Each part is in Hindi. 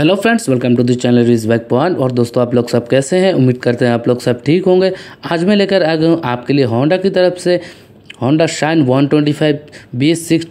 hello friends welcome to the channel ridge back point और दोस्तों आप लोग सब कैसे हैं उम्मीद करते हैं आप लोग सब ठीक होंगे आज मैं लेकर आ गया हूँ आपके लिए होंडा की तरफ से होंडा शाइन 125 ट्वेंटी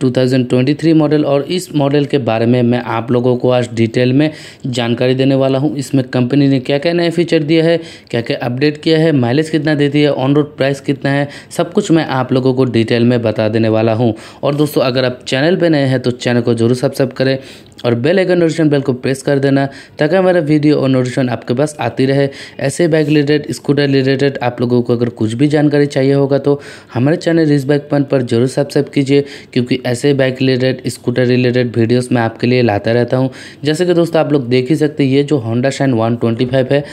2023 मॉडल और इस मॉडल के बारे में मैं आप लोगों को आज डिटेल में जानकारी देने वाला हूं इसमें कंपनी ने क्या क्या नए फीचर दिया है क्या क्या अपडेट किया है माइलेज कितना देती है ऑन रोड प्राइस कितना है सब कुछ मैं आप लोगों को डिटेल में बता देने वाला हूँ और दोस्तों अगर आप चैनल पर नए हैं तो चैनल को जरूर सब्सक्राइब करें और बेल आइकन नोटिफिकेशन बेल को प्रेस कर देना ताकि हमारा वीडियो और नोटिफिकेशन आपके पास आती रहे ऐसे बाइक रिलेटेड स्कूटर रिलेटेड आप लोगों को अगर कुछ भी जानकारी चाहिए होगा तो हमारे चैनल रिस बाइक पन पर जरूर सब्सक्राइब कीजिए क्योंकि ऐसे bike related scooter related videos मैं आपके लिए लाता रहता हूँ जैसे कि दोस्तों आप लोग देख ही सकते ये जो होंडा शाइन वन है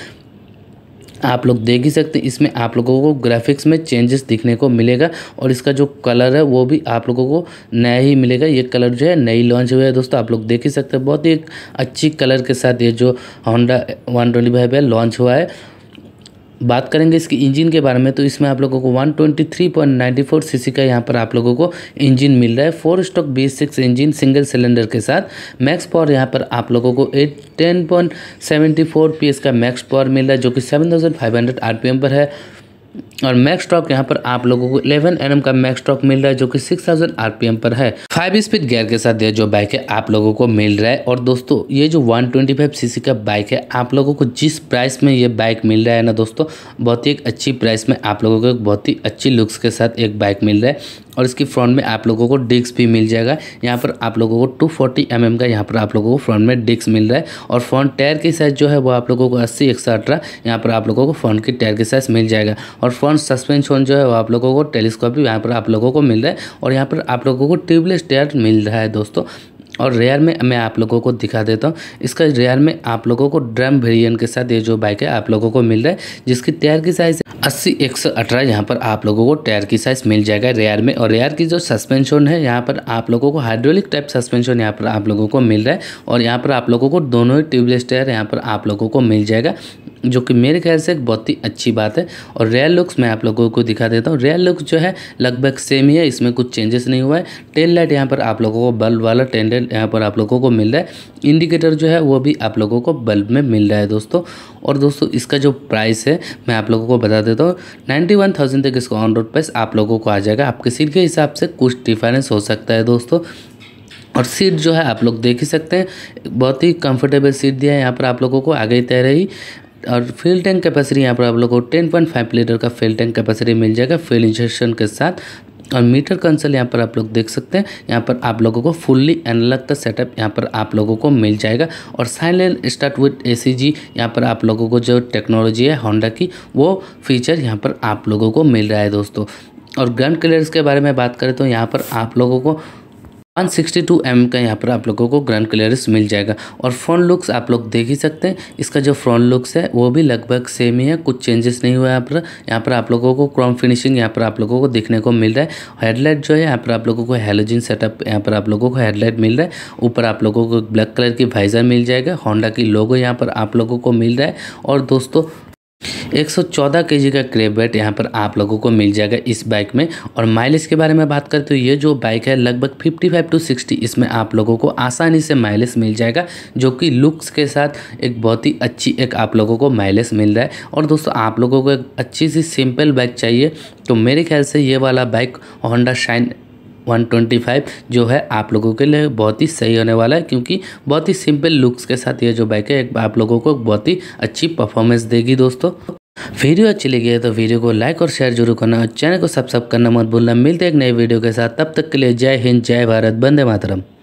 आप लोग देख ही सकते हैं इसमें आप लोगों को ग्राफिक्स में चेंजेस दिखने को मिलेगा और इसका जो कलर है वो भी आप लोगों को नया ही मिलेगा ये कलर जो है नई लॉन्च हुआ है दोस्तों आप लोग देख ही सकते हैं बहुत ही अच्छी कलर के साथ ये जो होंडा वन ट्वेंटी फाइव है लॉन्च हुआ है बात करेंगे इसकी इंजन के बारे में तो इसमें आप लोगों को 123.94 सीसी का यहाँ पर आप लोगों को इंजन मिल रहा है four stroke B six engine single cylinder के साथ मैक्स पावर यहाँ पर आप लोगों को at ten point seventy four P S का मैक्स पावर मिल रहा है जो कि seven thousand five hundred R P M पर है और मैक्स स्टॉक यहाँ पर आप लोगों को 11 एनएम का मैक्स स्टॉक मिल रहा है जो कि 6000 आरपीएम पर है फाइव स्पीड गियर के साथ यह जो बाइक है आप लोगों को मिल रहा है और दोस्तों ये जो 125 सीसी का बाइक है आप लोगों को जिस प्राइस में ये बाइक मिल रहा है ना दोस्तों बहुत ही एक अच्छी प्राइस में आप लोगों को बहुत ही अच्छी लुक्स के साथ एक बाइक मिल रहा है और इसकी फ्रंट में आप लोगों को डिस्क भी मिल जाएगा यहाँ पर आप लोगों को टू फोर्टी mm का यहाँ पर आप लोगों को फ्रंट में डिस्क मिल रहा है और फ्रंट टायर की साइज़ जो है वो आप लोगों को अस्सी एक सौ अठारह यहाँ पर आप लोगों को फ्रंट की टायर की साइज़ मिल जाएगा और फ्रंट सस्पेंशन जो है वो आप लोगों को टेलीस्कोप भी यहाँ पर आप लोगों को मिल रहा है और यहाँ पर आप लोगों को ट्यूबलेस टायर मिल रहा है दोस्तों और रेयर में मैं आप लोगों को दिखा देता हूँ इसका रेयर में आप लोगों को ड्रम वेरियन के साथ ये जो बाइक है आप लोगों को मिल रहा है जिसकी टायर की साइज़ अस्सी एक सौ अठारह यहाँ पर आप लोगों को टायर की साइज़ मिल जाएगा रेयर में और रेयर की जो सस्पेंशन है यहाँ पर आप लोगों को हाइड्रोलिक टाइप सस्पेंशन यहाँ पर आप लोगों को मिल रहा है और यहाँ पर आप लोगों को दोनों ही ट्यूबलेस टायर यहाँ पर आप लोगों को मिल जाएगा जो कि मेरे ख्याल से एक बहुत ही अच्छी बात है और रेयर लुक्स मैं आप लोगों को दिखा देता हूँ रेयर लुक्स जो है लगभग सेम ही है इसमें कुछ चेंजेस नहीं हुआ है टेल लाइट यहाँ पर आप लोगों को बल्ब वाला टेन लाइट यहाँ पर आप लोगों को मिल रहा है इंडिकेटर जो है वो भी आप लोगों को बल्ब में मिल रहा है दोस्तों और दोस्तों इसका जो प्राइस है मैं आप लोगों को बता देता हूँ नाइन्टी वन थाउजेंड तक इसका ऑन रोड प्राइस आप लोगों को आ जाएगा आपके सीट के हिसाब से कुछ डिफरेंस हो सकता है दोस्तों और सीट जो है आप लोग देख ही सकते हैं बहुत ही कंफर्टेबल सीट दिया है यहाँ पर आप लोगों को आगे तैर ही और फिल टैंक कैपेसिटी यहाँ पर आप लोग को टेन पॉइंट फाइव लीटर का फिल टैंक कैपेसिटी मिल जाएगा फिल इंजेक्शन के साथ और मीटर कंसल यहाँ पर आप लोग देख सकते हैं यहाँ पर आप लोगों को फुल्ली एनालॉग का सेटअप यहाँ पर आप लोगों को मिल जाएगा और silent start with A C G यहाँ पर आप लोगों को जो टेक्नोलॉजी है होंडा की वो फीचर यहाँ पर आप लोगों को मिल रहा है दोस्तों और ग्रैंड क्लियर्स के बारे में बात करें तो यहाँ पर आप लोगों को वन सिक्सटी टू एम का यहाँ पर आप लोगों को ग्रैंड क्लियरेंस मिल जाएगा और फ्रंट लुक्स आप लोग देख ही सकते हैं इसका जो फ्रंट लुक्स है वो भी लगभग सेम ही है कुछ चेंजेस नहीं हुआ यहाँ पर यहाँ पर आप लोगों को क्रॉम फिनिशिंग यहाँ पर आप लोगों को देखने को मिल रहा है हेडलाइट जो है यहाँ पर आप लोगों को हेलोजिन सेटअप यहाँ पर आप लोगों को हेडलाइट मिल रहा है ऊपर आप लोगों को ब्लैक कलर की वाइजर मिल जाएगा होंडा की लोगो यहाँ पर आप लोगों को मिल रहा है और दोस्तों एक के जी का क्रेप वेट यहाँ पर आप लोगों को मिल जाएगा इस बाइक में और माइलेज के बारे में बात करें तो ये जो बाइक है लगभग 55 टू 60 इसमें आप लोगों को आसानी से माइलेज मिल जाएगा जो कि लुक्स के साथ एक बहुत ही अच्छी एक आप लोगों को माइलेज मिल रहा है और दोस्तों आप लोगों को एक अच्छी सी सिंपल बाइक चाहिए तो मेरे ख्याल से ये वाला बाइक होंडा शाइन 125 जो है आप लोगों के लिए बहुत ही सही होने वाला है क्योंकि बहुत ही सिंपल लुक्स के साथ ये जो बाइक है एक आप लोगों को बहुत ही अच्छी परफॉर्मेंस देगी दोस्तों वीडियो अच्छी लगी है तो वीडियो को लाइक और शेयर जरूर करना और चैनल को सब्सक्राइब करना मत भूलना मिलते हैं एक नए वीडियो के साथ तब तक के लिए जय हिंद जय भारत बंदे मातरम